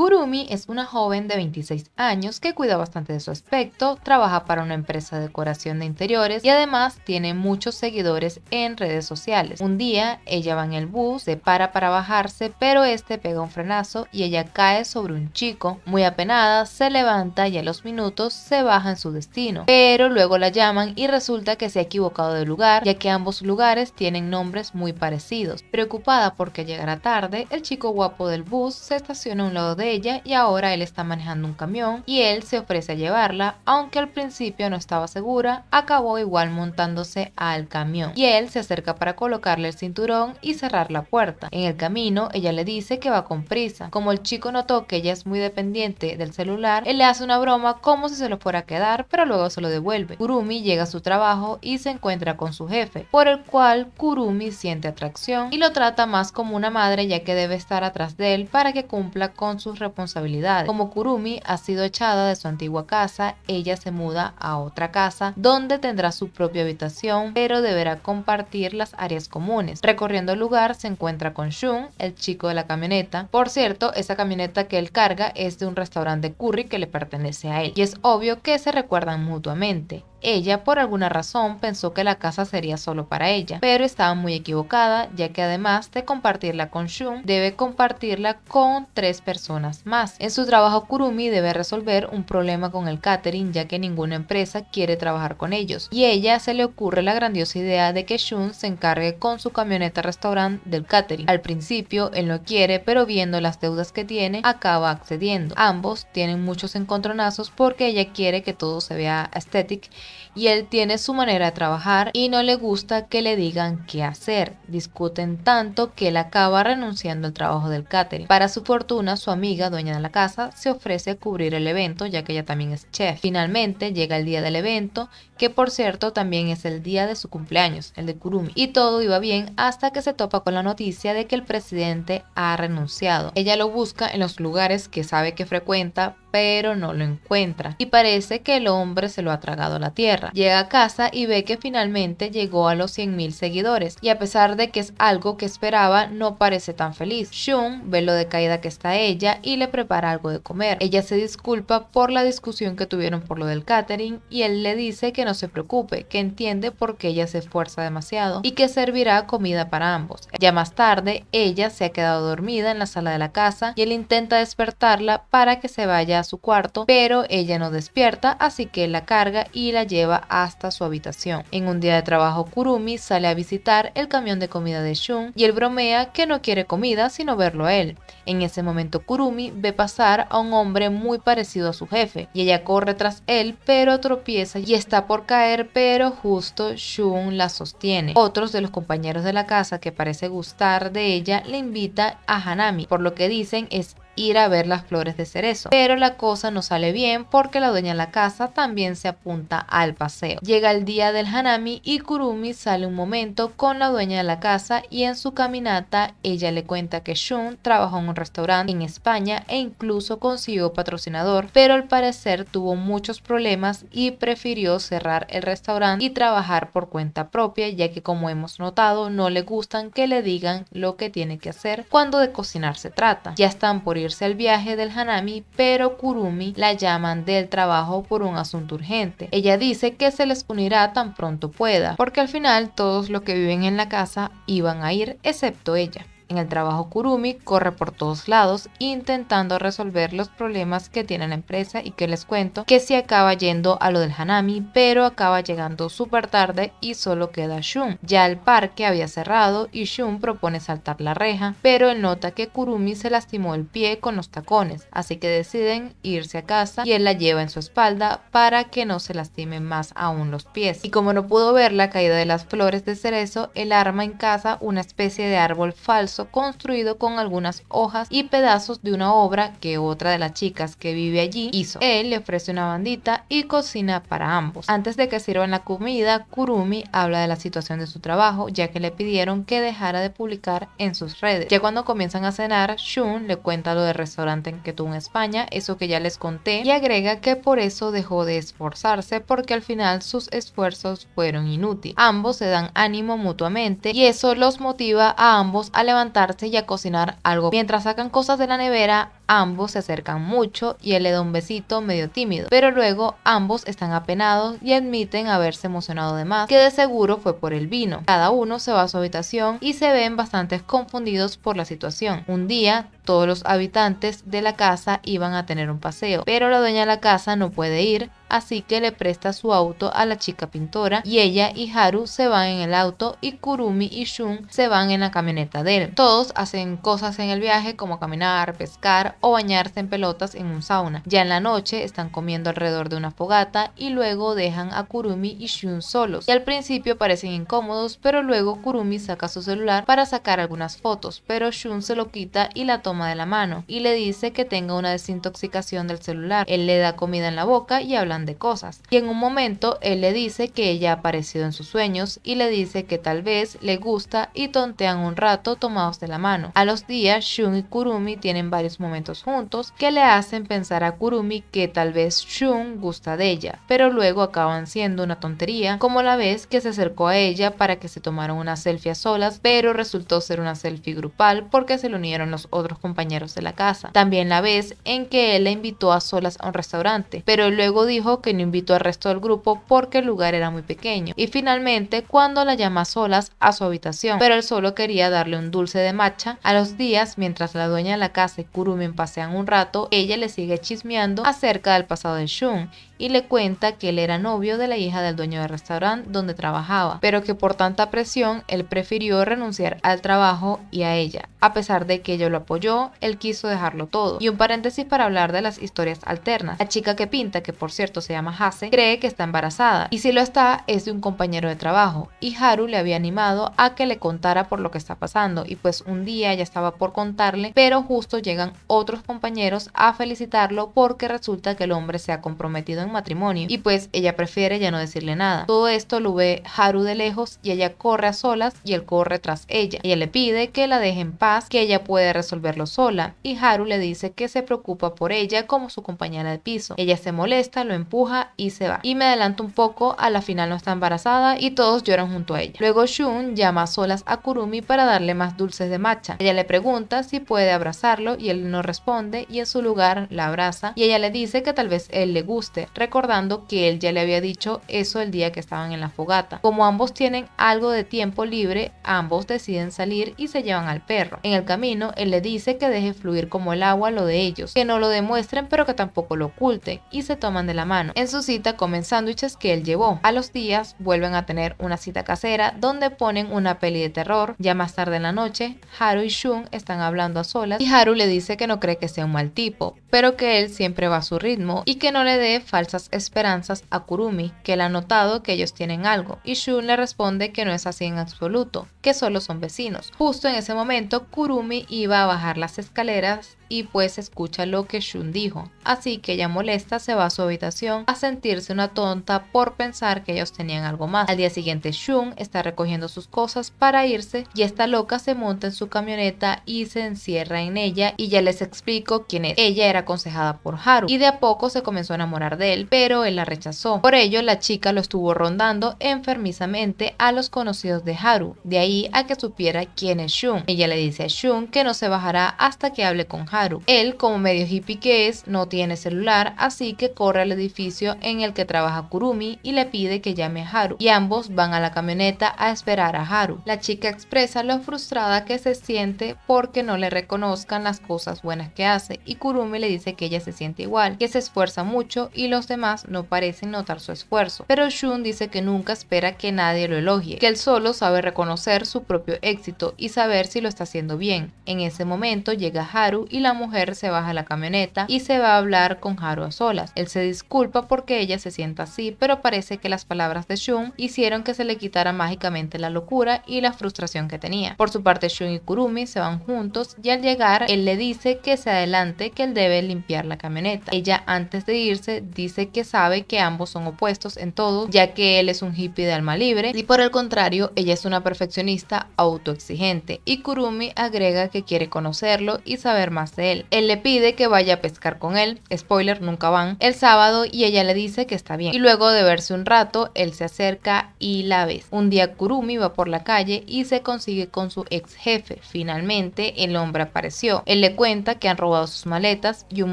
Kurumi es una joven de 26 años que cuida bastante de su aspecto, trabaja para una empresa de decoración de interiores y además tiene muchos seguidores en redes sociales. Un día ella va en el bus, se para para bajarse, pero este pega un frenazo y ella cae sobre un chico. Muy apenada, se levanta y a los minutos se baja en su destino. Pero luego la llaman y resulta que se ha equivocado de lugar, ya que ambos lugares tienen nombres muy parecidos. Preocupada porque llegará tarde, el chico guapo del bus se estaciona a un lado de ella y ahora él está manejando un camión y él se ofrece a llevarla, aunque al principio no estaba segura, acabó igual montándose al camión y él se acerca para colocarle el cinturón y cerrar la puerta. En el camino ella le dice que va con prisa. Como el chico notó que ella es muy dependiente del celular, él le hace una broma como si se lo fuera a quedar, pero luego se lo devuelve. Kurumi llega a su trabajo y se encuentra con su jefe, por el cual Kurumi siente atracción y lo trata más como una madre ya que debe estar atrás de él para que cumpla con sus Responsabilidad. Como Kurumi ha sido echada de su antigua casa, ella se muda a otra casa donde tendrá su propia habitación, pero deberá compartir las áreas comunes. Recorriendo el lugar se encuentra con Shun, el chico de la camioneta. Por cierto, esa camioneta que él carga es de un restaurante curry que le pertenece a él y es obvio que se recuerdan mutuamente. Ella, por alguna razón, pensó que la casa sería solo para ella, pero estaba muy equivocada, ya que además de compartirla con Shun, debe compartirla con tres personas más. En su trabajo, Kurumi debe resolver un problema con el catering, ya que ninguna empresa quiere trabajar con ellos, y a ella se le ocurre la grandiosa idea de que Shun se encargue con su camioneta restaurante del catering. Al principio, él no quiere, pero viendo las deudas que tiene, acaba accediendo. Ambos tienen muchos encontronazos porque ella quiere que todo se vea estético y él tiene su manera de trabajar y no le gusta que le digan qué hacer. Discuten tanto que él acaba renunciando al trabajo del catering. Para su fortuna, su amiga, dueña de la casa, se ofrece a cubrir el evento ya que ella también es chef. Finalmente llega el día del evento, que por cierto también es el día de su cumpleaños, el de Kurumi, y todo iba bien hasta que se topa con la noticia de que el presidente ha renunciado. Ella lo busca en los lugares que sabe que frecuenta, pero no lo encuentra y parece que el hombre se lo ha tragado a la tierra. Llega a casa y ve que finalmente llegó a los 100.000 seguidores y a pesar de que es algo que esperaba no parece tan feliz. Shun ve lo decaída que está ella y le prepara algo de comer. Ella se disculpa por la discusión que tuvieron por lo del catering y él le dice que no se preocupe, que entiende por qué ella se esfuerza demasiado y que servirá comida para ambos. Ya más tarde, ella se ha quedado dormida en la sala de la casa y él intenta despertarla para que se vaya su cuarto, pero ella no despierta, así que la carga y la lleva hasta su habitación. En un día de trabajo, Kurumi sale a visitar el camión de comida de Shun y él bromea que no quiere comida sino verlo a él. En ese momento, Kurumi ve pasar a un hombre muy parecido a su jefe y ella corre tras él, pero tropieza y está por caer, pero justo Shun la sostiene. Otros de los compañeros de la casa que parece gustar de ella le invita a Hanami, por lo que dicen es ir a ver las flores de cerezo. Pero la cosa no sale bien porque la dueña de la casa también se apunta al paseo. Llega el día del hanami y Kurumi sale un momento con la dueña de la casa y en su caminata ella le cuenta que Shun trabajó en un restaurante en España e incluso consiguió patrocinador, pero al parecer tuvo muchos problemas y prefirió cerrar el restaurante y trabajar por cuenta propia ya que como hemos notado no le gustan que le digan lo que tiene que hacer cuando de cocinar se trata. Ya están por irse al viaje del Hanami, pero Kurumi la llaman del trabajo por un asunto urgente. Ella dice que se les unirá tan pronto pueda, porque al final todos los que viven en la casa iban a ir excepto ella. En el trabajo Kurumi corre por todos lados intentando resolver los problemas que tiene la empresa y que les cuento que se acaba yendo a lo del Hanami, pero acaba llegando súper tarde y solo queda Shun. Ya el parque había cerrado y Shun propone saltar la reja, pero él nota que Kurumi se lastimó el pie con los tacones, así que deciden irse a casa y él la lleva en su espalda para que no se lastimen más aún los pies. Y como no pudo ver la caída de las flores de cerezo, él arma en casa una especie de árbol falso construido con algunas hojas y pedazos de una obra que otra de las chicas que vive allí hizo. Él le ofrece una bandita y cocina para ambos. Antes de que sirvan la comida, Kurumi habla de la situación de su trabajo, ya que le pidieron que dejara de publicar en sus redes. Ya cuando comienzan a cenar, Shun le cuenta lo del restaurante en que tuvo en España, eso que ya les conté, y agrega que por eso dejó de esforzarse porque al final sus esfuerzos fueron inútiles. Ambos se dan ánimo mutuamente y eso los motiva a ambos a levantar y a cocinar algo mientras sacan cosas de la nevera Ambos se acercan mucho y él le da un besito medio tímido, pero luego ambos están apenados y admiten haberse emocionado de más, que de seguro fue por el vino. Cada uno se va a su habitación y se ven bastante confundidos por la situación. Un día, todos los habitantes de la casa iban a tener un paseo, pero la dueña de la casa no puede ir, así que le presta su auto a la chica pintora y ella y Haru se van en el auto y Kurumi y Shun se van en la camioneta de él. Todos hacen cosas en el viaje como caminar, pescar o bañarse en pelotas en un sauna. Ya en la noche están comiendo alrededor de una fogata y luego dejan a Kurumi y Shun solos. Y al principio parecen incómodos, pero luego Kurumi saca su celular para sacar algunas fotos, pero Shun se lo quita y la toma de la mano y le dice que tenga una desintoxicación del celular. Él le da comida en la boca y hablan de cosas. Y en un momento él le dice que ella ha aparecido en sus sueños y le dice que tal vez le gusta y tontean un rato tomados de la mano. A los días Shun y Kurumi tienen varios momentos juntos que le hacen pensar a Kurumi que tal vez Shun gusta de ella, pero luego acaban siendo una tontería, como la vez que se acercó a ella para que se tomaron una selfie a solas, pero resultó ser una selfie grupal porque se le unieron los otros compañeros de la casa. También la vez en que él la invitó a solas a un restaurante, pero luego dijo que no invitó al resto del grupo porque el lugar era muy pequeño. Y finalmente cuando la llama a solas a su habitación, pero él solo quería darle un dulce de matcha a los días mientras la dueña de la casa Kurumi pasean un rato, ella le sigue chismeando acerca del pasado de Shun y le cuenta que él era novio de la hija del dueño del restaurante donde trabajaba, pero que por tanta presión él prefirió renunciar al trabajo y a ella. A pesar de que ella lo apoyó, él quiso dejarlo todo. Y un paréntesis para hablar de las historias alternas. La chica que pinta, que por cierto se llama Hase, cree que está embarazada y si lo está es de un compañero de trabajo y Haru le había animado a que le contara por lo que está pasando y pues un día ya estaba por contarle, pero justo llegan otros compañeros a felicitarlo porque resulta que el hombre se ha comprometido en matrimonio. Y pues ella prefiere ya no decirle nada. Todo esto lo ve Haru de lejos y ella corre a solas y él corre tras ella. Ella le pide que la deje en paz, que ella puede resolverlo sola. Y Haru le dice que se preocupa por ella como su compañera de piso. Ella se molesta, lo empuja y se va. Y me adelanto un poco, a la final no está embarazada y todos lloran junto a ella. Luego Shun llama a solas a Kurumi para darle más dulces de matcha. Ella le pregunta si puede abrazarlo y él no responde y en su lugar la abraza y ella le dice que tal vez él le guste recordando que él ya le había dicho eso el día que estaban en la fogata. Como ambos tienen algo de tiempo libre, ambos deciden salir y se llevan al perro. En el camino, él le dice que deje fluir como el agua lo de ellos, que no lo demuestren pero que tampoco lo oculten, y se toman de la mano. En su cita comen sándwiches que él llevó. A los días vuelven a tener una cita casera donde ponen una peli de terror. Ya más tarde en la noche, Haru y Shun están hablando a solas y Haru le dice que no cree que sea un mal tipo, pero que él siempre va a su ritmo y que no le dé falta esas esperanzas a Kurumi, que le ha notado que ellos tienen algo, y Shun le responde que no es así en absoluto, que solo son vecinos. Justo en ese momento, Kurumi iba a bajar las escaleras y pues escucha lo que Shun dijo. Así que ella molesta se va a su habitación a sentirse una tonta por pensar que ellos tenían algo más. Al día siguiente Shun está recogiendo sus cosas para irse y esta loca se monta en su camioneta y se encierra en ella y ya les explico quién es. Ella era aconsejada por Haru y de a poco se comenzó a enamorar de él, pero él la rechazó. Por ello la chica lo estuvo rondando enfermizamente a los conocidos de Haru, de ahí a que supiera quién es Shun. Ella le dice a Shun que no se bajará hasta que hable con Haru él, como medio hippie que es, no tiene celular, así que corre al edificio en el que trabaja Kurumi y le pide que llame a Haru, y ambos van a la camioneta a esperar a Haru. La chica expresa lo frustrada que se siente porque no le reconozcan las cosas buenas que hace, y Kurumi le dice que ella se siente igual, que se esfuerza mucho y los demás no parecen notar su esfuerzo, pero Shun dice que nunca espera que nadie lo elogie, que él solo sabe reconocer su propio éxito y saber si lo está haciendo bien. En ese momento llega Haru y la mujer se baja la camioneta y se va a hablar con Haru a solas. Él se disculpa porque ella se sienta así, pero parece que las palabras de Shun hicieron que se le quitara mágicamente la locura y la frustración que tenía. Por su parte, Shun y Kurumi se van juntos y al llegar, él le dice que se adelante que él debe limpiar la camioneta. Ella antes de irse dice que sabe que ambos son opuestos en todo, ya que él es un hippie de alma libre y por el contrario, ella es una perfeccionista autoexigente. Y Kurumi agrega que quiere conocerlo y saber más de él. Él le pide que vaya a pescar con él, spoiler, nunca van, el sábado y ella le dice que está bien. Y luego de verse un rato, él se acerca y la ves, Un día Kurumi va por la calle y se consigue con su ex jefe. Finalmente, el hombre apareció. Él le cuenta que han robado sus maletas y un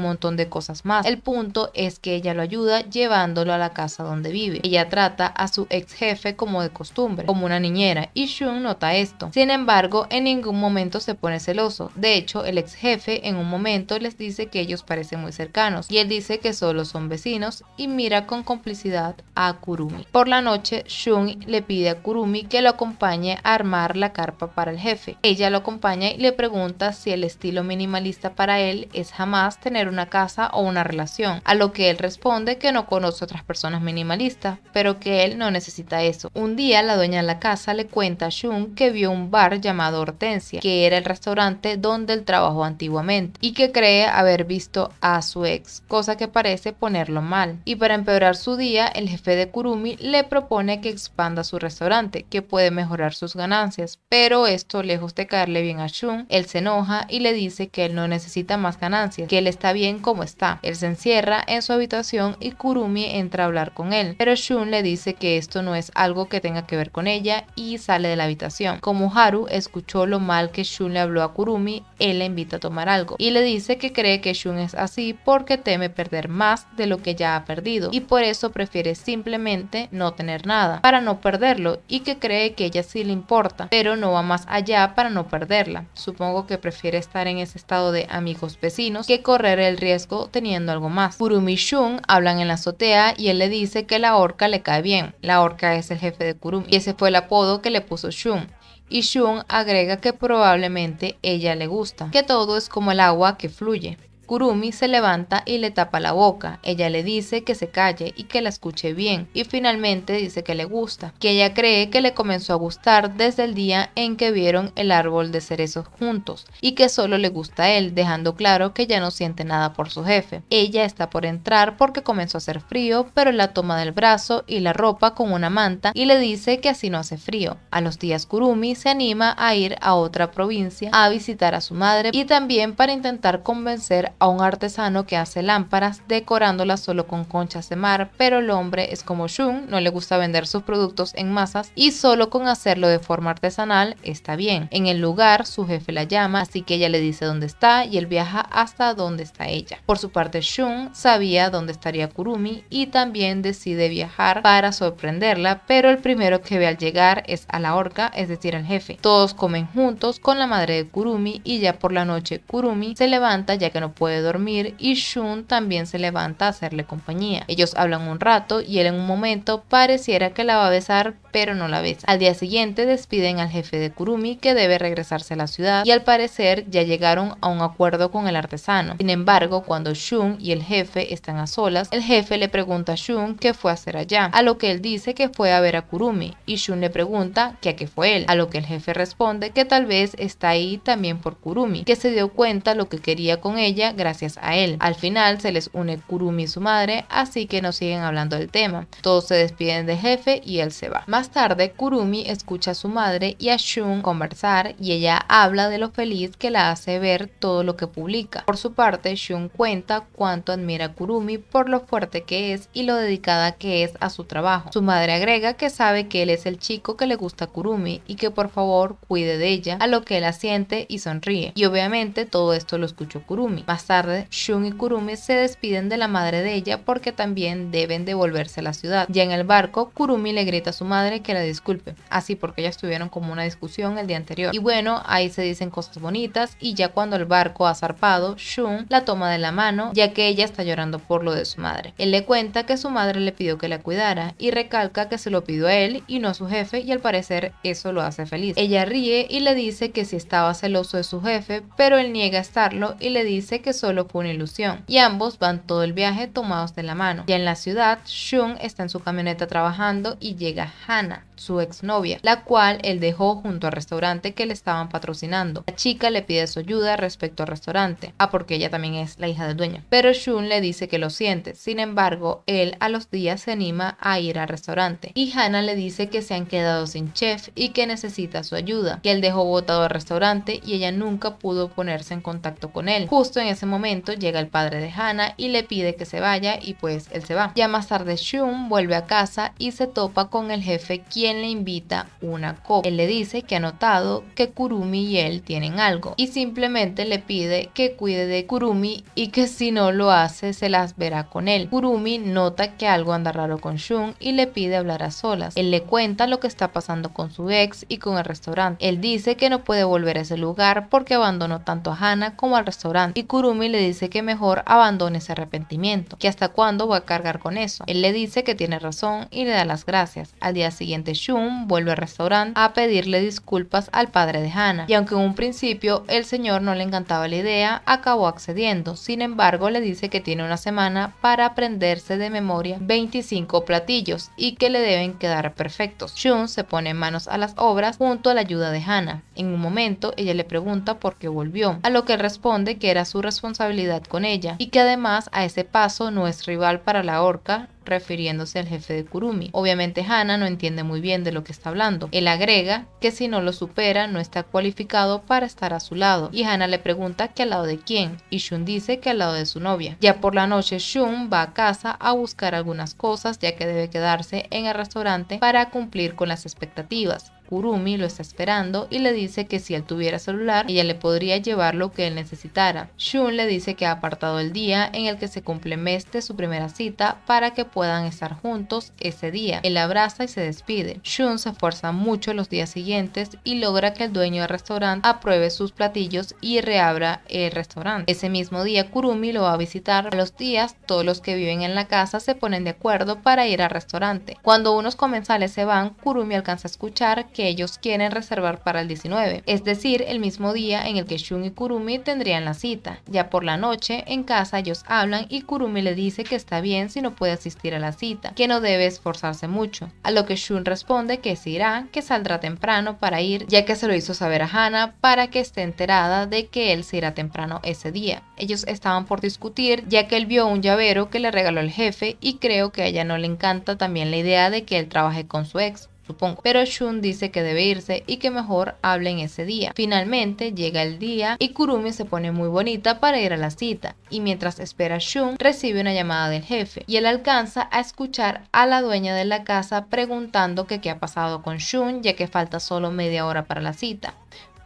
montón de cosas más. El punto es que ella lo ayuda llevándolo a la casa donde vive. Ella trata a su ex jefe como de costumbre, como una niñera, y Shun nota esto. Sin embargo, en ningún momento se pone celoso. De hecho, el ex jefe en un momento les dice que ellos parecen muy cercanos y él dice que solo son vecinos y mira con complicidad a Kurumi. Por la noche, Shun le pide a Kurumi que lo acompañe a armar la carpa para el jefe. Ella lo acompaña y le pregunta si el estilo minimalista para él es jamás tener una casa o una relación, a lo que él responde que no conoce otras personas minimalistas, pero que él no necesita eso. Un día la dueña de la casa le cuenta a Shun que vio un bar llamado Hortensia, que era el restaurante donde él trabajó antiguamente y que cree haber visto a su ex, cosa que parece ponerlo mal. Y para empeorar su día, el jefe de Kurumi le propone que expanda su restaurante, que puede mejorar sus ganancias, pero esto lejos de caerle bien a Shun, él se enoja y le dice que él no necesita más ganancias, que él está bien como está. Él se encierra en su habitación y Kurumi entra a hablar con él, pero Shun le dice que esto no es algo que tenga que ver con ella y sale de la habitación. Como Haru escuchó lo mal que Shun le habló a Kurumi, él le invita a tomar algo y le dice que cree que Shun es así porque teme perder más de lo que ya ha perdido y por eso prefiere simplemente no tener nada para no perderlo y que cree que ella sí le importa, pero no va más allá para no perderla. Supongo que prefiere estar en ese estado de amigos vecinos que correr el riesgo teniendo algo más. Kurumi y Shun hablan en la azotea y él le dice que la orca le cae bien. La orca es el jefe de Kurumi y ese fue el apodo que le puso Shun y Shun agrega que probablemente ella le gusta, que todo es como el agua que fluye. Kurumi se levanta y le tapa la boca. Ella le dice que se calle y que la escuche bien y finalmente dice que le gusta, que ella cree que le comenzó a gustar desde el día en que vieron el árbol de cerezos juntos y que solo le gusta a él, dejando claro que ya no siente nada por su jefe. Ella está por entrar porque comenzó a hacer frío, pero la toma del brazo y la ropa con una manta y le dice que así no hace frío. A los días Kurumi se anima a ir a otra provincia a visitar a su madre y también para intentar convencer a a un artesano que hace lámparas decorándolas solo con conchas de mar, pero el hombre es como Shun, no le gusta vender sus productos en masas y solo con hacerlo de forma artesanal está bien. En el lugar, su jefe la llama, así que ella le dice dónde está y él viaja hasta donde está ella. Por su parte, Shun sabía dónde estaría Kurumi y también decide viajar para sorprenderla, pero el primero que ve al llegar es a la orca, es decir, al jefe. Todos comen juntos con la madre de Kurumi y ya por la noche Kurumi se levanta ya que no puede de dormir y Shun también se levanta a hacerle compañía. Ellos hablan un rato y él en un momento pareciera que la va a besar pero no la besa. Al día siguiente despiden al jefe de Kurumi que debe regresarse a la ciudad y al parecer ya llegaron a un acuerdo con el artesano. Sin embargo, cuando Shun y el jefe están a solas, el jefe le pregunta a Shun qué fue a hacer allá, a lo que él dice que fue a ver a Kurumi y Shun le pregunta que a qué fue él, a lo que el jefe responde que tal vez está ahí también por Kurumi, que se dio cuenta lo que quería con ella gracias a él. Al final se les une Kurumi y su madre, así que no siguen hablando del tema. Todos se despiden de jefe y él se va. Más tarde, Kurumi escucha a su madre y a Shun conversar y ella habla de lo feliz que la hace ver todo lo que publica. Por su parte, Shun cuenta cuánto admira a Kurumi por lo fuerte que es y lo dedicada que es a su trabajo. Su madre agrega que sabe que él es el chico que le gusta a Kurumi y que por favor cuide de ella, a lo que él asiente y sonríe. Y obviamente todo esto lo escuchó Kurumi tarde, Shun y Kurumi se despiden de la madre de ella porque también deben devolverse a la ciudad. Ya en el barco, Kurumi le grita a su madre que la disculpe, así porque ya estuvieron como una discusión el día anterior. Y bueno, ahí se dicen cosas bonitas y ya cuando el barco ha zarpado, Shun la toma de la mano ya que ella está llorando por lo de su madre. Él le cuenta que su madre le pidió que la cuidara y recalca que se lo pidió a él y no a su jefe y al parecer eso lo hace feliz. Ella ríe y le dice que si estaba celoso de su jefe, pero él niega estarlo y le dice que solo fue una ilusión, y ambos van todo el viaje tomados de la mano. y en la ciudad, Shun está en su camioneta trabajando y llega Hannah, su exnovia, la cual él dejó junto al restaurante que le estaban patrocinando. La chica le pide su ayuda respecto al restaurante, ah, porque ella también es la hija del dueño. Pero Shun le dice que lo siente, sin embargo, él a los días se anima a ir al restaurante y Hannah le dice que se han quedado sin chef y que necesita su ayuda, que él dejó botado al restaurante y ella nunca pudo ponerse en contacto con él. Justo en ese momento llega el padre de Hana y le pide que se vaya y pues él se va. Ya más tarde Shun vuelve a casa y se topa con el jefe quien le invita una copa. Él le dice que ha notado que Kurumi y él tienen algo y simplemente le pide que cuide de Kurumi y que si no lo hace se las verá con él. Kurumi nota que algo anda raro con Shun y le pide hablar a solas. Él le cuenta lo que está pasando con su ex y con el restaurante. Él dice que no puede volver a ese lugar porque abandonó tanto a Hanna como al restaurante y y le dice que mejor abandone ese arrepentimiento, que hasta cuándo va a cargar con eso. Él le dice que tiene razón y le da las gracias. Al día siguiente Shun vuelve al restaurante a pedirle disculpas al padre de Hana, y aunque en un principio el señor no le encantaba la idea, acabó accediendo. Sin embargo, le dice que tiene una semana para aprenderse de memoria 25 platillos y que le deben quedar perfectos. Shun se pone manos a las obras junto a la ayuda de Hana. En un momento, ella le pregunta por qué volvió, a lo que él responde que era su respuesta responsabilidad con ella y que además a ese paso no es rival para la orca refiriéndose al jefe de Kurumi. Obviamente Hana no entiende muy bien de lo que está hablando. Él agrega que si no lo supera no está cualificado para estar a su lado y Hana le pregunta que al lado de quién y Shun dice que al lado de su novia. Ya por la noche Shun va a casa a buscar algunas cosas ya que debe quedarse en el restaurante para cumplir con las expectativas. Kurumi lo está esperando y le dice que si él tuviera celular, ella le podría llevar lo que él necesitara. Shun le dice que ha apartado el día en el que se cumple mes de su primera cita para que puedan estar juntos ese día. Él abraza y se despide. Shun se esfuerza mucho los días siguientes y logra que el dueño del restaurante apruebe sus platillos y reabra el restaurante. Ese mismo día Kurumi lo va a visitar. los días todos los que viven en la casa se ponen de acuerdo para ir al restaurante. Cuando unos comensales se van, Kurumi alcanza a escuchar que que ellos quieren reservar para el 19, es decir, el mismo día en el que Shun y Kurumi tendrían la cita. Ya por la noche, en casa ellos hablan y Kurumi le dice que está bien si no puede asistir a la cita, que no debe esforzarse mucho, a lo que Shun responde que se irá, que saldrá temprano para ir, ya que se lo hizo saber a Hana para que esté enterada de que él se irá temprano ese día. Ellos estaban por discutir ya que él vio un llavero que le regaló el jefe y creo que a ella no le encanta también la idea de que él trabaje con su ex supongo. Pero Shun dice que debe irse y que mejor hablen ese día. Finalmente llega el día y Kurumi se pone muy bonita para ir a la cita y mientras espera Shun recibe una llamada del jefe y él alcanza a escuchar a la dueña de la casa preguntando qué ha pasado con Shun ya que falta solo media hora para la cita.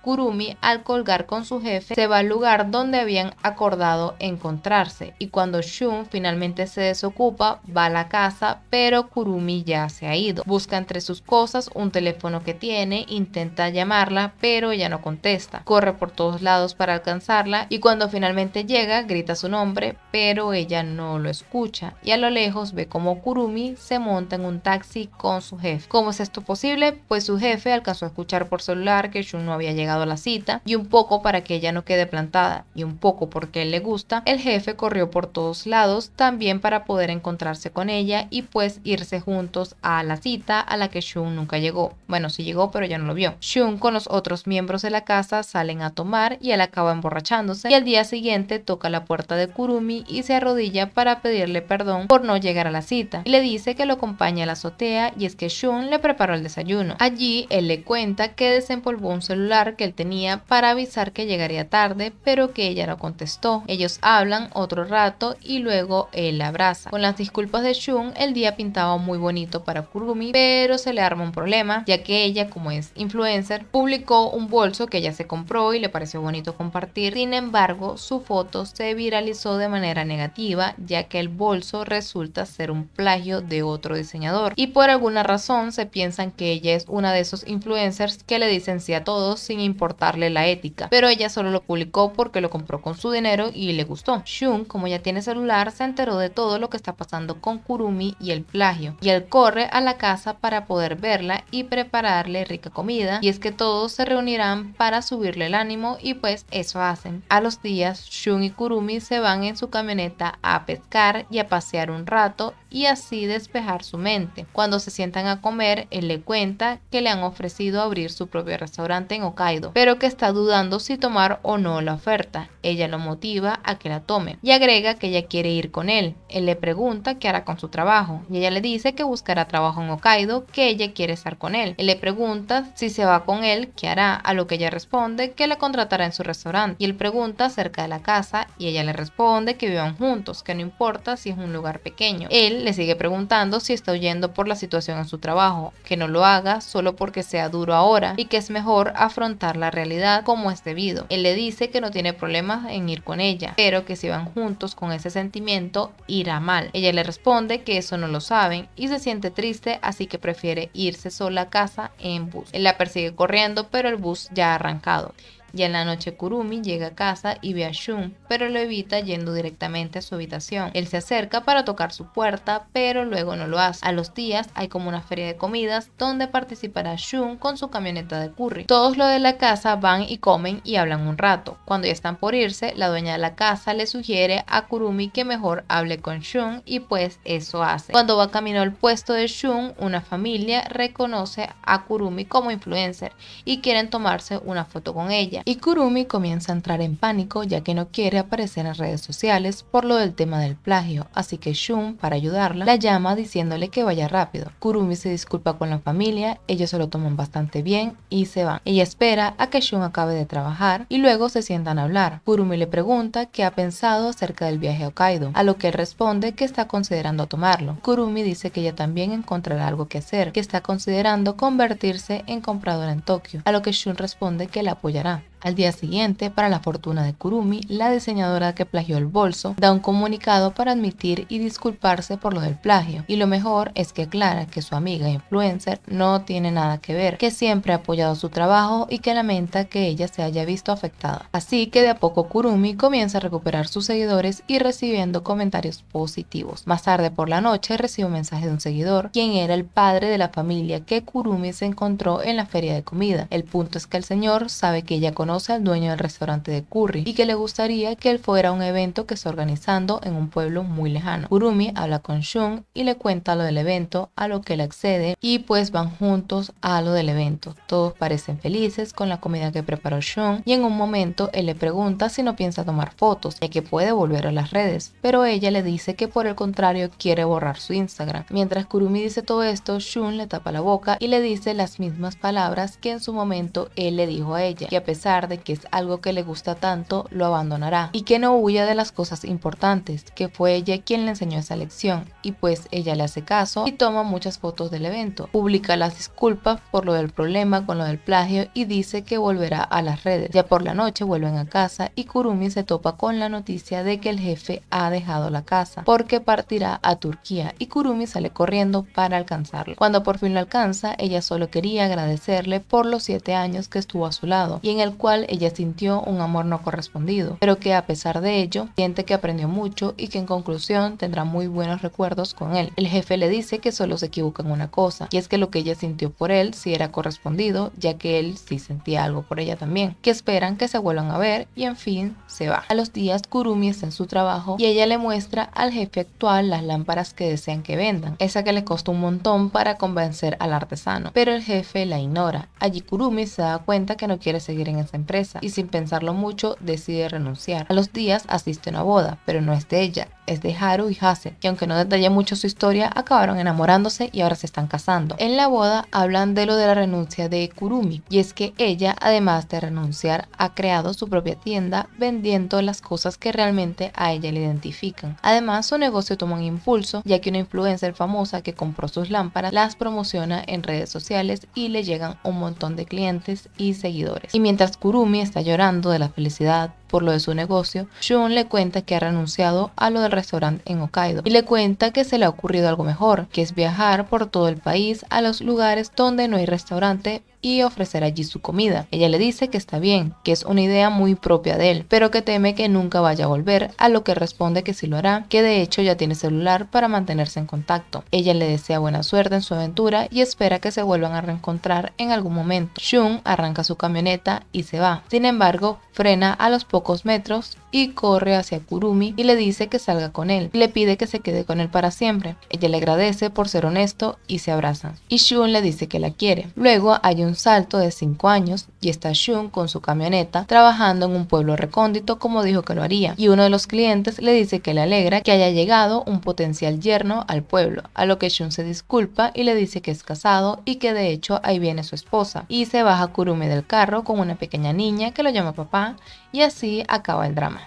Kurumi, al colgar con su jefe, se va al lugar donde habían acordado encontrarse y cuando Shun finalmente se desocupa, va a la casa, pero Kurumi ya se ha ido. Busca entre sus cosas un teléfono que tiene, intenta llamarla, pero ella no contesta. Corre por todos lados para alcanzarla y cuando finalmente llega, grita su nombre, pero ella no lo escucha y a lo lejos ve como Kurumi se monta en un taxi con su jefe. ¿Cómo es esto posible? Pues su jefe alcanzó a escuchar por celular que Shun no había llegado a la cita y un poco para que ella no quede plantada y un poco porque él le gusta, el jefe corrió por todos lados también para poder encontrarse con ella y pues irse juntos a la cita a la que Shun nunca llegó. Bueno, si llegó pero ya no lo vio. Shun con los otros miembros de la casa salen a tomar y él acaba emborrachándose y al día siguiente toca la puerta de Kurumi y se arrodilla para pedirle perdón por no llegar a la cita y le dice que lo acompaña a la azotea y es que Shun le preparó el desayuno. Allí él le cuenta que desempolvó un celular que él tenía para avisar que llegaría tarde, pero que ella no contestó. Ellos hablan otro rato y luego él la abraza. Con las disculpas de Shun, el día pintaba muy bonito para Kurumi, pero se le arma un problema, ya que ella, como es influencer, publicó un bolso que ella se compró y le pareció bonito compartir. Sin embargo, su foto se viralizó de manera negativa, ya que el bolso resulta ser un plagio de otro diseñador. Y por alguna razón se piensan que ella es una de esos influencers que le dicen sí a todos sin importarle la ética, pero ella solo lo publicó porque lo compró con su dinero y le gustó. Shun, como ya tiene celular, se enteró de todo lo que está pasando con Kurumi y el plagio, y él corre a la casa para poder verla y prepararle rica comida, y es que todos se reunirán para subirle el ánimo y pues eso hacen. A los días, Shun y Kurumi se van en su camioneta a pescar y a pasear un rato y así despejar su mente. Cuando se sientan a comer, él le cuenta que le han ofrecido abrir su propio restaurante en Hokkaido pero que está dudando si tomar o no la oferta. Ella lo motiva a que la tome y agrega que ella quiere ir con él. Él le pregunta qué hará con su trabajo y ella le dice que buscará trabajo en Hokkaido, que ella quiere estar con él. Él le pregunta si se va con él, qué hará, a lo que ella responde que la contratará en su restaurante y él pregunta acerca de la casa y ella le responde que vivan juntos, que no importa si es un lugar pequeño. Él le sigue preguntando si está huyendo por la situación en su trabajo, que no lo haga solo porque sea duro ahora y que es mejor afrontar la realidad como es debido. Él le dice que no tiene problemas en ir con ella, pero que si van juntos con ese sentimiento irá mal. Ella le responde que eso no lo saben y se siente triste, así que prefiere irse sola a casa en bus. Él la persigue corriendo, pero el bus ya ha arrancado. Y en la noche Kurumi llega a casa y ve a Shun, pero lo evita yendo directamente a su habitación. Él se acerca para tocar su puerta, pero luego no lo hace. A los días hay como una feria de comidas donde participará Shun con su camioneta de curry. Todos los de la casa van y comen y hablan un rato. Cuando ya están por irse, la dueña de la casa le sugiere a Kurumi que mejor hable con Shun y pues eso hace. Cuando va camino al puesto de Shun, una familia reconoce a Kurumi como influencer y quieren tomarse una foto con ella y Kurumi comienza a entrar en pánico ya que no quiere aparecer en redes sociales por lo del tema del plagio, así que Shun, para ayudarla, la llama diciéndole que vaya rápido. Kurumi se disculpa con la familia, ellos se lo toman bastante bien y se van. Ella espera a que Shun acabe de trabajar y luego se sientan a hablar. Kurumi le pregunta qué ha pensado acerca del viaje a Hokkaido, a lo que él responde que está considerando tomarlo. Kurumi dice que ella también encontrará algo que hacer, que está considerando convertirse en compradora en Tokio, a lo que Shun responde que la apoyará. Al día siguiente, para la fortuna de Kurumi, la diseñadora que plagió el bolso da un comunicado para admitir y disculparse por lo del plagio. Y lo mejor es que aclara que su amiga influencer no tiene nada que ver, que siempre ha apoyado su trabajo y que lamenta que ella se haya visto afectada. Así que de a poco Kurumi comienza a recuperar sus seguidores y recibiendo comentarios positivos. Más tarde por la noche recibe un mensaje de un seguidor, quien era el padre de la familia que Kurumi se encontró en la feria de comida. El punto es que el señor sabe que ella conoce al dueño del restaurante de Curry y que le gustaría que él fuera a un evento que está organizando en un pueblo muy lejano. Kurumi habla con Shun y le cuenta lo del evento, a lo que él accede y pues van juntos a lo del evento. Todos parecen felices con la comida que preparó Shun y en un momento él le pregunta si no piensa tomar fotos, ya que puede volver a las redes, pero ella le dice que por el contrario quiere borrar su Instagram. Mientras Kurumi dice todo esto, Shun le tapa la boca y le dice las mismas palabras que en su momento él le dijo a ella, que a pesar de que es algo que le gusta tanto, lo abandonará y que no huya de las cosas importantes, que fue ella quien le enseñó esa lección y pues ella le hace caso y toma muchas fotos del evento, publica las disculpas por lo del problema con lo del plagio y dice que volverá a las redes. Ya por la noche vuelven a casa y Kurumi se topa con la noticia de que el jefe ha dejado la casa porque partirá a Turquía y Kurumi sale corriendo para alcanzarlo. Cuando por fin lo alcanza, ella solo quería agradecerle por los 7 años que estuvo a su lado y en el cual ella sintió un amor no correspondido, pero que a pesar de ello siente que aprendió mucho y que en conclusión tendrá muy buenos recuerdos con él. El jefe le dice que solo se equivoca en una cosa, y es que lo que ella sintió por él sí era correspondido, ya que él sí sentía algo por ella también, que esperan que se vuelvan a ver y en fin se va. A los días Kurumi está en su trabajo y ella le muestra al jefe actual las lámparas que desean que vendan, esa que le costó un montón para convencer al artesano, pero el jefe la ignora. Allí Kurumi se da cuenta que no quiere seguir en ese empresa y sin pensarlo mucho decide renunciar. A los días asiste a una boda, pero no es de ella, es de Haru y Hase, que aunque no detalla mucho su historia, acabaron enamorándose y ahora se están casando. En la boda hablan de lo de la renuncia de Kurumi, y es que ella, además de renunciar, ha creado su propia tienda vendiendo las cosas que realmente a ella le identifican. Además, su negocio toma un impulso, ya que una influencer famosa que compró sus lámparas las promociona en redes sociales y le llegan un montón de clientes y seguidores. Y mientras Kurumi está llorando de la felicidad por lo de su negocio, Shun le cuenta que ha renunciado a lo del restaurante en Hokkaido y le cuenta que se le ha ocurrido algo mejor, que es viajar por todo el país a los lugares donde no hay restaurante y ofrecer allí su comida. Ella le dice que está bien, que es una idea muy propia de él, pero que teme que nunca vaya a volver, a lo que responde que sí lo hará, que de hecho ya tiene celular para mantenerse en contacto. Ella le desea buena suerte en su aventura y espera que se vuelvan a reencontrar en algún momento. Shun arranca su camioneta y se va. Sin embargo, frena a los pocos metros y corre hacia Kurumi y le dice que salga con él. Le pide que se quede con él para siempre. Ella le agradece por ser honesto y se abrazan. Y Shun le dice que la quiere. Luego hay un un salto de 5 años y está Shun con su camioneta trabajando en un pueblo recóndito como dijo que lo haría, y uno de los clientes le dice que le alegra que haya llegado un potencial yerno al pueblo, a lo que Shun se disculpa y le dice que es casado y que de hecho ahí viene su esposa, y se baja Kurumi del carro con una pequeña niña que lo llama papá, y así acaba el drama.